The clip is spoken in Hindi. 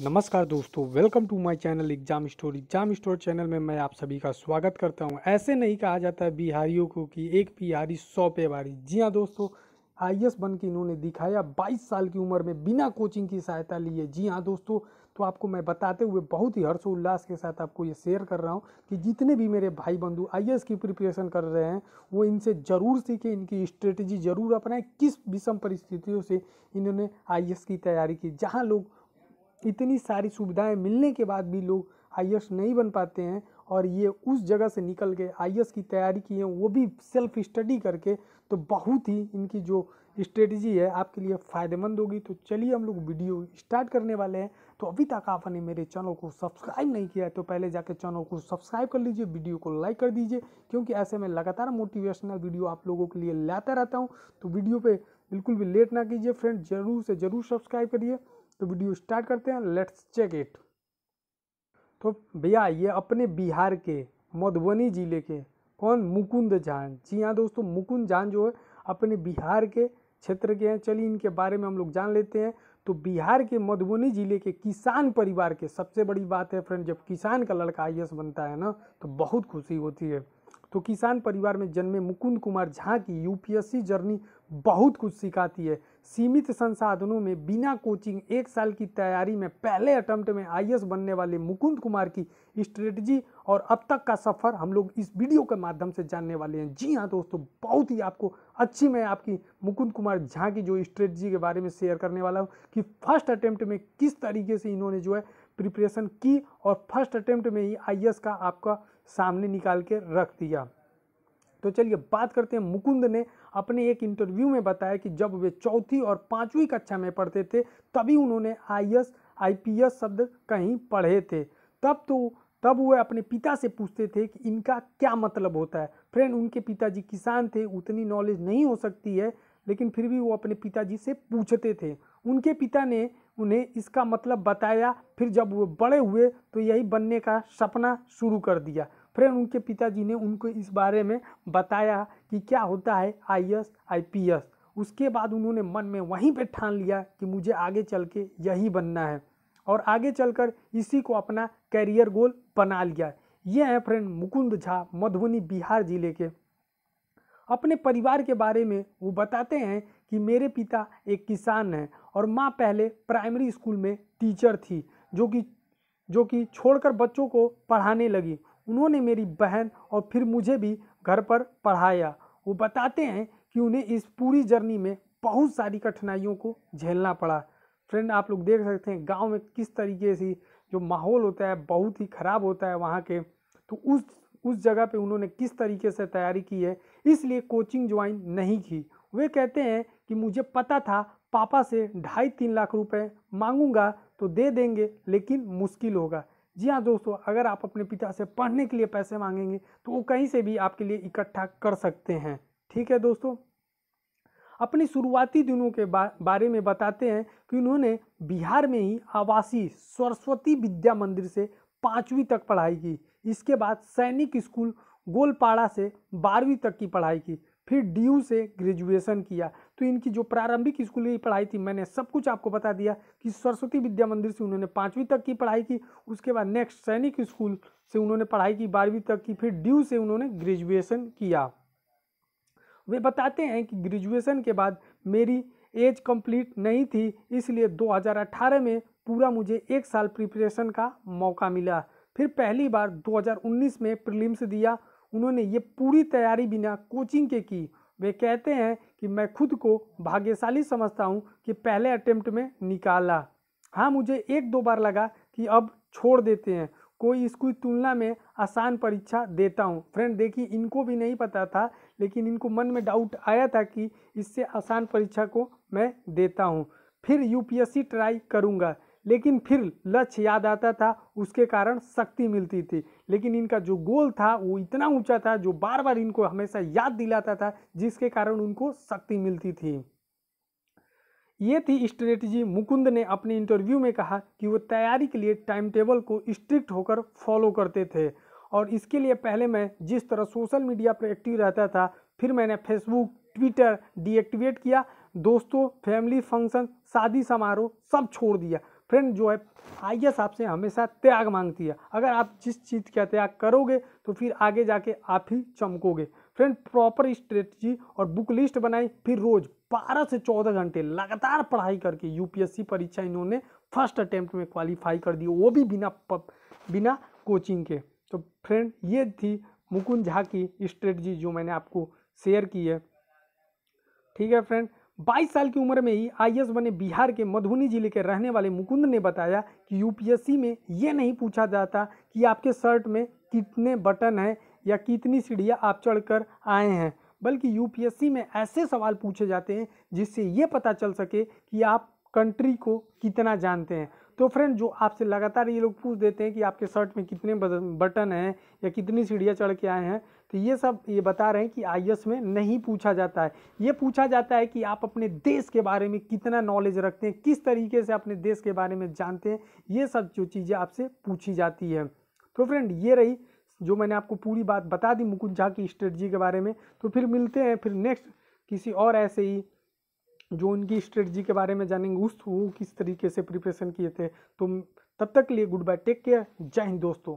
नमस्कार दोस्तों welcome to my channel exam story exam store channel में मैं आप सभी का स्वागत करता हूं ऐसे नहीं कहा जाता है बिहारियों को कि एक बिहारी सौ पे बारी जी हां दोस्तों आई एस बन के इन्होंने दिखाया बाईस साल की उम्र में बिना कोचिंग की सहायता लिए जी हाँ दोस्तों तो आपको मैं बताते हुए बहुत ही हर्षोल्लास के साथ आपको ये शेयर कर रहा हूँ कि जितने भी मेरे भाई बंधु आई की प्रिपरेशन कर रहे हैं वो इनसे ज़रूर सीखें इनकी स्ट्रेटजी ज़रूर अपनाएं किस विषम परिस्थितियों से इन्होंने आई की तैयारी की जहाँ लोग इतनी सारी सुविधाएं मिलने के बाद भी लोग आई नहीं बन पाते हैं और ये उस जगह से निकल के आई की तैयारी की है वो भी सेल्फ स्टडी करके तो बहुत ही इनकी जो स्ट्रेटजी है आपके लिए फ़ायदेमंद होगी तो चलिए हम लोग वीडियो स्टार्ट करने वाले हैं तो अभी तक आपने मेरे चैनल को सब्सक्राइब नहीं किया है तो पहले जाके चैनल को सब्सक्राइब कर लीजिए वीडियो को लाइक कर दीजिए क्योंकि ऐसे मैं लगातार मोटिवेशनल वीडियो आप लोगों के लिए लाता रहता हूँ तो वीडियो पर बिल्कुल भी लेट ना कीजिए फ्रेंड जरूर से ज़रूर सब्सक्राइब करिए तो वीडियो स्टार्ट करते हैं लेट्स चेक इट तो भैया ये अपने बिहार के मधुबनी ज़िले के कौन मुकुंद जान जी हाँ दोस्तों मुकुंद जान जो है अपने बिहार के क्षेत्र के हैं चलिए इनके बारे में हम लोग जान लेते हैं तो बिहार के मधुबनी ज़िले के किसान परिवार के सबसे बड़ी बात है फ्रेंड जब किसान का लड़का आई बनता है ना तो बहुत खुशी होती है तो किसान परिवार में जन्मे मुकुंद कुमार झा की यूपीएससी जर्नी बहुत कुछ सिखाती है सीमित संसाधनों में बिना कोचिंग एक साल की तैयारी में पहले अटैम्प्ट में आई बनने वाले मुकुंद कुमार की स्ट्रेटजी और अब तक का सफ़र हम लोग इस वीडियो के माध्यम से जानने वाले हैं जी हाँ दोस्तों बहुत ही आपको अच्छी मैं आपकी मुकुंद कुमार झा की जो स्ट्रेटजी के बारे में शेयर करने वाला हूँ कि फर्स्ट अटैम्प्ट में किस तरीके से इन्होंने जो है प्रिपरेशन की और फर्स्ट अटेम्प्ट में ही आई का आपका सामने निकाल के रख दिया तो चलिए बात करते हैं मुकुंद ने अपने एक इंटरव्यू में बताया कि जब वे चौथी और पाँचवीं कक्षा में पढ़ते थे तभी उन्होंने आई एस शब्द कहीं पढ़े थे तब तो तब वह अपने पिता से पूछते थे कि इनका क्या मतलब होता है फ्रेंड उनके पिताजी किसान थे उतनी नॉलेज नहीं हो सकती है लेकिन फिर भी वो अपने पिताजी से पूछते थे उनके पिता ने उन्हें इसका मतलब बताया फिर जब वो बड़े हुए तो यही बनने का सपना शुरू कर दिया फिर उनके पिताजी ने उनको इस बारे में बताया कि क्या होता है I S I P S उसके बाद उन्होंने मन में वहीं पर ठान लिया कि मुझे आगे चल के यही बनना है और आगे चलकर इसी को अपना करियर गोल बना लिया ये हैं फ्रेंड मुकुंद झा मधुबनी बिहार जिले के अपने परिवार के बारे में वो बताते हैं कि मेरे पिता एक किसान हैं और माँ पहले प्राइमरी स्कूल में टीचर थी जो कि जो कि छोड़कर बच्चों को पढ़ाने लगी उन्होंने मेरी बहन और फिर मुझे भी घर पर पढ़ाया वो बताते हैं कि उन्हें इस पूरी जर्नी में बहुत सारी कठिनाइयों को झेलना पड़ा फ्रेंड आप लोग देख सकते हैं गांव में किस तरीके से जो माहौल होता है बहुत ही ख़राब होता है वहाँ के तो उस उस जगह पे उन्होंने किस तरीके से तैयारी की है इसलिए कोचिंग ज्वाइन नहीं की वे कहते हैं कि मुझे पता था पापा से ढाई तीन लाख रुपए मांगूंगा तो दे देंगे लेकिन मुश्किल होगा जी हाँ दोस्तों अगर आप अपने पिता से पढ़ने के लिए पैसे मांगेंगे तो वो कहीं से भी आपके लिए इकट्ठा कर सकते हैं ठीक है दोस्तों अपने शुरुआती दिनों के बारे में बताते हैं कि उन्होंने बिहार में ही आवासीय सरस्वती विद्या मंदिर से पाँचवीं तक पढ़ाई की इसके बाद सैनिक स्कूल गोलपाड़ा से बारहवीं तक की पढ़ाई की फिर डी से ग्रेजुएशन किया तो इनकी जो प्रारंभिक स्कूल की पढ़ाई थी मैंने सब कुछ आपको बता दिया कि सरस्वती विद्या मंदिर से उन्होंने पाँचवीं तक की पढ़ाई की उसके बाद नेक्स्ट सैनिक स्कूल से उन्होंने पढ़ाई की बारहवीं तक की फिर डी से उन्होंने ग्रेजुएशन किया वे बताते हैं कि ग्रेजुएशन के बाद मेरी एज कंप्लीट नहीं थी इसलिए 2018 में पूरा मुझे एक साल प्रिपरेशन का मौका मिला फिर पहली बार 2019 में प्रीलिम्स दिया उन्होंने ये पूरी तैयारी बिना कोचिंग के की वे कहते हैं कि मैं खुद को भाग्यशाली समझता हूँ कि पहले अटेम्प्ट में निकाला हाँ मुझे एक दो बार लगा कि अब छोड़ देते हैं कोई इसकी तुलना में आसान परीक्षा देता हूँ फ्रेंड देखिए इनको भी नहीं पता था लेकिन इनको मन में डाउट आया था कि इससे आसान परीक्षा को मैं देता हूँ फिर यूपीएससी ट्राई करूँगा लेकिन फिर लक्ष्य याद आता था उसके कारण शक्ति मिलती थी लेकिन इनका जो गोल था वो इतना ऊंचा था जो बार बार इनको हमेशा याद दिलाता था जिसके कारण उनको शक्ति मिलती थी ये थी स्ट्रेटजी मुकुंद ने अपने इंटरव्यू में कहा कि वो तैयारी के लिए टाइम टेबल को स्ट्रिक्ट होकर फॉलो करते थे और इसके लिए पहले मैं जिस तरह सोशल मीडिया पर एक्टिव रहता था फिर मैंने फेसबुक ट्विटर डीएक्टिवेट किया दोस्तों फैमिली फंक्शन शादी समारोह सब छोड़ दिया फ्रेंड जो है आईएएस आपसे हमेशा त्याग मांगती है अगर आप जिस चीज़ का त्याग करोगे तो फिर आगे जाके आप ही चमकोगे फ्रेंड प्रॉपर स्ट्रेटजी और बुक लिस्ट बनाई फिर रोज़ 12 से 14 घंटे लगातार पढ़ाई करके यूपीएससी परीक्षा इन्होंने फर्स्ट अटैम्प्ट में क्वालिफाई कर दी वो भी बिना बिना कोचिंग के तो फ्रेंड ये थी मुकुंद झा की स्ट्रेटजी जो मैंने आपको शेयर की है ठीक है फ्रेंड 22 साल की उम्र में ही आई बने बिहार के मधुबनी जिले के रहने वाले मुकुंद ने बताया कि यूपीएससी में ये नहीं पूछा जाता कि आपके शर्ट में कितने बटन हैं या कितनी सीढ़ियाँ आप चढ़कर आए हैं बल्कि यूपीएससी में ऐसे सवाल पूछे जाते हैं जिससे ये पता चल सके कि आप कंट्री को कितना जानते हैं तो फ्रेंड जो आपसे लगातार ये लोग पूछ देते हैं कि आपके शर्ट में कितने बटन हैं या कितनी सीढ़ियाँ चढ़ के आए हैं तो ये सब ये बता रहे हैं कि आई में नहीं पूछा जाता है ये पूछा जाता है कि आप अपने देश के बारे में कितना नॉलेज रखते हैं किस तरीके से अपने देश के बारे में जानते हैं ये सब जो चीज़ें आपसे पूछी जाती है तो फ्रेंड ये रही जो मैंने आपको पूरी बात बता दी मुकुंद झा की स्ट्रेटजी के बारे में तो फिर मिलते हैं फिर नेक्स्ट किसी और ऐसे ही जो उनकी स्ट्रेटजी के बारे में जानेंगे उस वो किस तरीके से प्रिपरेशन किए थे तो तब तक लिए गुड बाय टेक केयर जय हिंद दोस्तों